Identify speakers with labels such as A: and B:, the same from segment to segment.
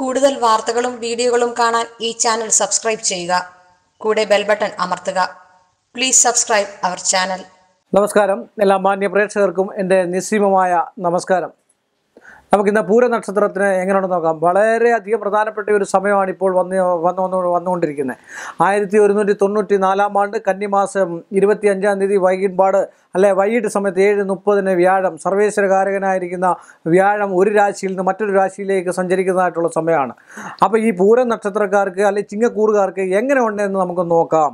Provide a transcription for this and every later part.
A: കൂടുതൽ വാർത്തകളും വീഡിയോകളും കാണാൻ ഈ ചാനൽ സബ്സ്ക്രൈബ് ചെയ്യുക കൂടെ ബെൽ ബട്ടൺ അമർത്തുക പ്ലീസ് സബ്സ്ക്രൈബ് അവർ ചാനൽ നമസ്കാരം എല്ലാ മാന്യ പ്രേക്ഷകർക്കും എൻ്റെ നിസ്സീമമായ നമസ്കാരം നമുക്ക് ഇന്ന് പൂര നക്ഷത്രത്തിന് എങ്ങനെയാണെന്ന് നോക്കാം വളരെയധികം പ്രധാനപ്പെട്ട ഒരു സമയമാണ് ഇപ്പോൾ വന്ന് വന്ന് വന്നു വന്നുകൊണ്ടിരിക്കുന്നത് ആയിരത്തി ഒരുന്നൂറ്റി തൊണ്ണൂറ്റി നാലാം ആണ്ട് കന്നിമാസം ഇരുപത്തി അഞ്ചാം തീയതി വൈകിട്ട് അല്ലെ വൈകിട്ട് സമയത്ത് ഏഴ് മുപ്പതിന് വ്യാഴം സർവേശ്വരകാരകനായിരിക്കുന്ന വ്യാഴം ഒരു രാശിയിൽ നിന്ന് മറ്റൊരു രാശിയിലേക്ക് സഞ്ചരിക്കുന്നതായിട്ടുള്ള സമയമാണ് അപ്പോൾ ഈ പൂര നക്ഷത്രക്കാർക്ക് അല്ലെങ്കിൽ ചിങ്ങക്കൂറുകാർക്ക് എങ്ങനെയുണ്ടെന്ന് നമുക്ക് നോക്കാം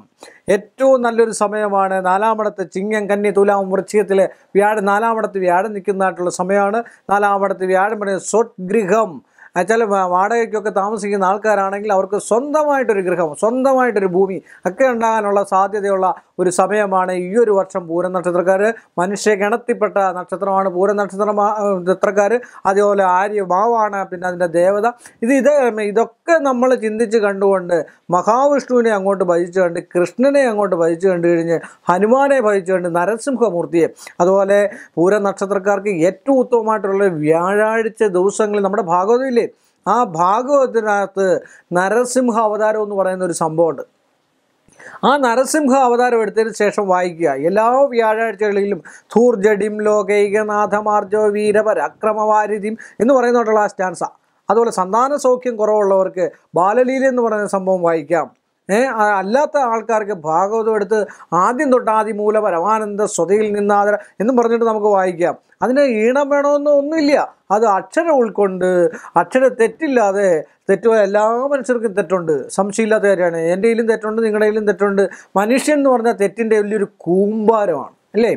A: ഏറ്റവും നല്ലൊരു സമയമാണ് നാലാമടത്ത് ചിങ്ങം കന്നി തുലാം വൃശ്ചികത്തിലെ വ്യാഴം നാലാമടത്ത് വ്യാഴം നിൽക്കുന്നതായിട്ടുള്ള സമയമാണ് നാലാമടത്ത് വ്യാഴം പറയുന്നത് സ്വഗൃഹം വെച്ചാൽ വാടകയ്ക്കൊക്കെ താമസിക്കുന്ന ആൾക്കാരാണെങ്കിൽ അവർക്ക് സ്വന്തമായിട്ടൊരു ഗൃഹം സ്വന്തമായിട്ടൊരു ഭൂമി ഒക്കെ ഉണ്ടാകാനുള്ള സാധ്യതയുള്ള ഒരു സമയമാണ് ഈ ഒരു വർഷം പൂരം നക്ഷത്രക്കാർ മനുഷ്യ ഗണത്തിൽപ്പെട്ട നക്ഷത്രമാണ് പൂരം നക്ഷത്ര നക്ഷത്രക്കാർ അതേപോലെ ഭാവാണ് പിന്നെ അതിൻ്റെ ദേവത ഇത് ഇത് ഇതൊക്കെ നമ്മൾ ചിന്തിച്ച് കണ്ടുകൊണ്ട് മഹാവിഷ്ണുവിനെ അങ്ങോട്ട് ഭജിച്ചു കണ്ട് കൃഷ്ണനെ അങ്ങോട്ട് ഭജിച്ചു കണ്ടു കഴിഞ്ഞ് ഹനുമാനെ ഭജിച്ചു കണ്ട് നരസിംഹമൂർത്തിയെ അതുപോലെ പൂരം നക്ഷത്രക്കാർക്ക് ഏറ്റവും ഉത്തമമായിട്ടുള്ള വ്യാഴാഴ്ച ദിവസങ്ങളിൽ നമ്മുടെ ഭാഗവതമില്ലേ ആ ഭാഗവതത്തിനകത്ത് നരസിംഹ അവതാരം എന്ന് പറയുന്ന ഒരു സംഭവമുണ്ട് ആ നരസിംഹ അവതാരം എടുത്തതിന് ശേഷം വായിക്കുക എല്ലാ വ്യാഴാഴ്ചകളിലും ധൂർജഡിം ലോകൈകനാഥമാർജോ വീരവർ അക്രമവാരിതിം എന്ന് പറയുന്നതായിട്ടുള്ള ആ സ്റ്റാൻസ അതുപോലെ സന്താന സൗഖ്യം കുറവുള്ളവർക്ക് ബാലലീല എന്ന് പറയുന്ന സംഭവം വായിക്കാം അല്ലാത്ത ആൾക്കാർക്ക് ഭാഗവതം എടുത്ത് ആദ്യം തൊട്ടാദി മൂല പരമാനന്ദ സ്വതയിൽ നിന്നാദര എന്നും പറഞ്ഞിട്ട് നമുക്ക് വായിക്കാം അതിന് ഈണം വേണമെന്ന് ഒന്നുമില്ല അത് അക്ഷരം ഉൾക്കൊണ്ട് അക്ഷര തെറ്റില്ലാതെ തെറ്റുക എല്ലാ മനുഷ്യർക്കും തെറ്റുണ്ട് സംശയമില്ലാത്ത കാര്യമാണ് എൻ്റെയിലും തെറ്റുണ്ട് നിങ്ങളുടെയിലും തെറ്റുണ്ട് മനുഷ്യൻ എന്ന് പറഞ്ഞാൽ തെറ്റിൻ്റെ വലിയൊരു കൂമ്പാരമാണ് അല്ലേ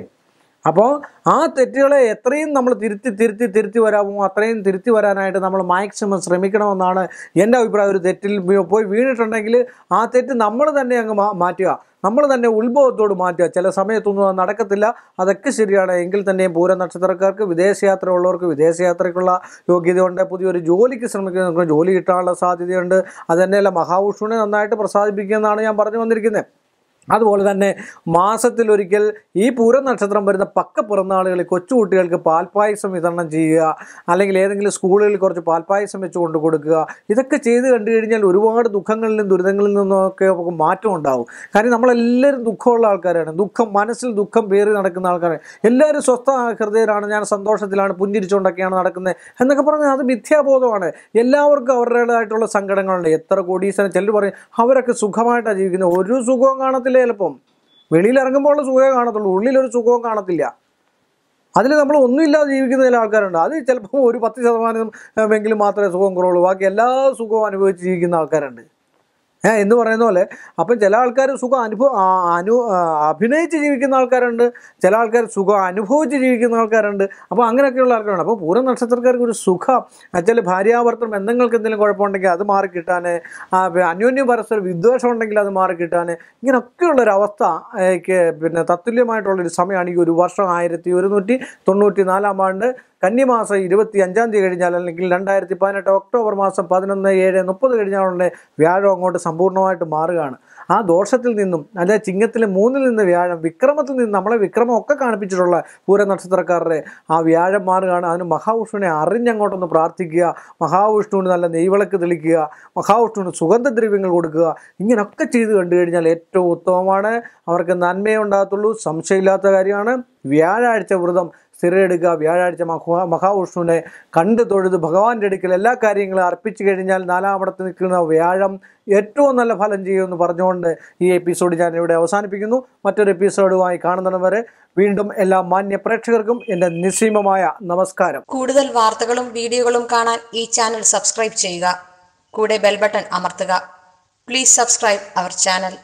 A: അപ്പോൾ ആ തെറ്റുകളെ എത്രയും നമ്മൾ തിരുത്തി തിരുത്തി തിരുത്തി വരാമോ അത്രയും തിരുത്തി വരാനായിട്ട് നമ്മൾ മാക്സിമം ശ്രമിക്കണമെന്നാണ് എൻ്റെ അഭിപ്രായം ഒരു തെറ്റിൽ പോയി വീണിട്ടുണ്ടെങ്കിൽ ആ തെറ്റ് നമ്മൾ തന്നെ അങ്ങ് മാറ്റുക നമ്മൾ തന്നെ ഉത്ഭവത്തോട് മാറ്റുക ചില സമയത്തൊന്നും അത് നടക്കത്തില്ല അതൊക്കെ ശരിയാണ് എങ്കിൽ തന്നെയും പൂര നക്ഷത്രക്കാർക്ക് വിദേശയാത്ര ഉള്ളവർക്ക് വിദേശയാത്രയ്ക്കുള്ള യോഗ്യതയുണ്ട് പുതിയൊരു ജോലിക്ക് ശ്രമിക്കുന്നവർക്ക് ജോലി കിട്ടാനുള്ള സാധ്യതയുണ്ട് അതുതന്നെയല്ല മഹാവിഷ്ണുവിനെ നന്നായിട്ട് പ്രസാദിപ്പിക്കുക എന്നാണ് ഞാൻ പറഞ്ഞു വന്നിരിക്കുന്നത് അതുപോലെ തന്നെ മാസത്തിലൊരിക്കൽ ഈ പൂരം നക്ഷത്രം വരുന്ന പക്ക പിറന്നാളുകളിൽ കൊച്ചുകുട്ടികൾക്ക് പാൽപ്പായസം വിതരണം ചെയ്യുക അല്ലെങ്കിൽ ഏതെങ്കിലും സ്കൂളുകളിൽ കുറച്ച് പാൽപ്പായസം വെച്ച് കൊണ്ട് കൊടുക്കുക ഇതൊക്കെ ചെയ്ത് കണ്ടു കഴിഞ്ഞാൽ ഒരുപാട് ദുഃഖങ്ങളിലും ദുരിതങ്ങളിൽ നിന്നൊക്കെ നമുക്ക് മാറ്റം ഉണ്ടാവും കാരണം നമ്മളെല്ലാവരും ദുഃഖമുള്ള ആൾക്കാരാണ് ദുഃഖം മനസ്സിൽ ദുഃഖം പേറി നടക്കുന്ന ആൾക്കാരാണ് എല്ലാവരും സ്വസ്ഥ ഹൃദയരാണ് ഞാൻ സന്തോഷത്തിലാണ് പുഞ്ചിരിച്ചുകൊണ്ടൊക്കെയാണ് നടക്കുന്നത് എന്നൊക്കെ പറഞ്ഞാൽ അത് മിഥ്യാബോധമാണ് എല്ലാവർക്കും അവരുടേതായിട്ടുള്ള സങ്കടങ്ങളുണ്ട് എത്ര കോടീശ്വരൻ ചിലർ പറയും അവരൊക്കെ സുഖമായിട്ടാണ് ജീവിക്കുന്നത് ഒരു സുഖവും കാണത്തില്ല കാണത്തില്ല ചിലപ്പം വെളിയിൽ ഇറങ്ങുമ്പോൾ ഉള്ള സുഖമേ കാണത്തുള്ളൂ ഉള്ളിലൊരു സുഖവും കാണത്തില്ല അതിൽ നമ്മൾ ഒന്നുമില്ലാതെ ജീവിക്കുന്ന ചില ആൾക്കാരുണ്ട് അത് ചിലപ്പോൾ ഒരു പത്ത് ശതമാനം എങ്കിലും മാത്രമേ സുഖം കുറവുള്ളൂ ബാക്കി എല്ലാ സുഖവും അനുഭവിച്ച് ജീവിക്കുന്ന ആൾക്കാരുണ്ട് എന്ന് പറയുന്ന പോലെ അപ്പം ചില ആൾക്കാർ സുഖം അനുഭവ അനു അഭിനയിച്ച് ജീവിക്കുന്ന ആൾക്കാരുണ്ട് ചില ആൾക്കാർ സുഖം അനുഭവിച്ച് ജീവിക്കുന്ന ആൾക്കാരുണ്ട് അപ്പോൾ അങ്ങനെയൊക്കെയുള്ള ആൾക്കാരുണ്ട് അപ്പോൾ പൂരം നക്ഷത്രക്കാർക്ക് ഒരു സുഖം വെച്ചാൽ ഭാര്യാവർത്തനം എന്തെങ്കിലും എന്തെങ്കിലും കുഴപ്പമുണ്ടെങ്കിൽ അത് മാറി കിട്ടാൻ അന്യോന്യം പരസ്പര വിദ്വേഷം ഉണ്ടെങ്കിൽ അത് മാറി കിട്ടാൻ ഒരു അവസ്ഥ പിന്നെ തത്തുല്യമായിട്ടുള്ളൊരു സമയമാണ് ഈ ഒരു വർഷം ആയിരത്തി ഒരുന്നൂറ്റി തൊണ്ണൂറ്റി നാലാം ആണ്ട് കന്നിമാസം ഇരുപത്തി അഞ്ചാം തീയതി കഴിഞ്ഞാൽ അല്ലെങ്കിൽ രണ്ടായിരത്തി പതിനെട്ട് ഒക്ടോബർ മാസം പതിനൊന്ന് ഏഴ് മുപ്പത് കഴിഞ്ഞാലുള്ള വ്യാഴം അങ്ങോട്ട് സമ്പൂർണ്ണമായിട്ട് മാറുകയാണ് ആ ദോഷത്തിൽ നിന്നും അല്ലെ ചിങ്ങത്തിലെ മൂന്നിൽ നിന്ന് വ്യാഴം വിക്രമത്തിൽ നിന്ന് നമ്മളെ വിക്രമം ഒക്കെ കാണിപ്പിച്ചിട്ടുള്ള പൂര നക്ഷത്രക്കാരുടെ ആ വ്യാഴം മാറുകയാണ് അതിന് മഹാവിഷ്ണുവിനെ അറിഞ്ഞങ്ങോട്ടൊന്ന് പ്രാർത്ഥിക്കുക മഹാവിഷ്ണുവിന് നല്ല നെയ്വിളക്ക് തെളിക്കുക മഹാവിഷ്ണുവിന് സുഗന്ധദ്രവ്യങ്ങൾ കൊടുക്കുക ഇങ്ങനെയൊക്കെ ചെയ്ത് കണ്ടു കഴിഞ്ഞാൽ ഏറ്റവും ഉത്തമമാണ് അവർക്ക് നന്മയുണ്ടാകത്തുള്ളൂ സംശയമില്ലാത്ത കാര്യമാണ് വ്യാഴാഴ്ച വ്രതം സ്ഥിരയിടുക വ്യാഴാഴ്ച മഹാ മഹാവിഷ്ണുവിനെ കണ്ട് തൊഴുത് ഭഗവാന്റെ അടുക്കൽ എല്ലാ കാര്യങ്ങളും അർപ്പിച്ചു കഴിഞ്ഞാൽ നാലാമടത്ത് നിൽക്കുന്ന വ്യാഴം ഏറ്റവും നല്ല ഫലം ചെയ്യുമെന്ന് പറഞ്ഞുകൊണ്ട് ഈ എപ്പിസോഡ് ഞാൻ ഇവിടെ അവസാനിപ്പിക്കുന്നു മറ്റൊരു എപ്പിസോഡുമായി കാണുന്നവരെ വീണ്ടും എല്ലാ മാന്യ പ്രേക്ഷകർക്കും എൻ്റെ നിസ്സീമമായ നമസ്കാരം കൂടുതൽ വാർത്തകളും വീഡിയോകളും കാണാൻ ഈ ചാനൽ സബ്സ്ക്രൈബ് ചെയ്യുക കൂടെ ബെൽബട്ടൺ അമർത്തുക പ്ലീസ് സബ്സ്ക്രൈബ് അവർ ചാനൽ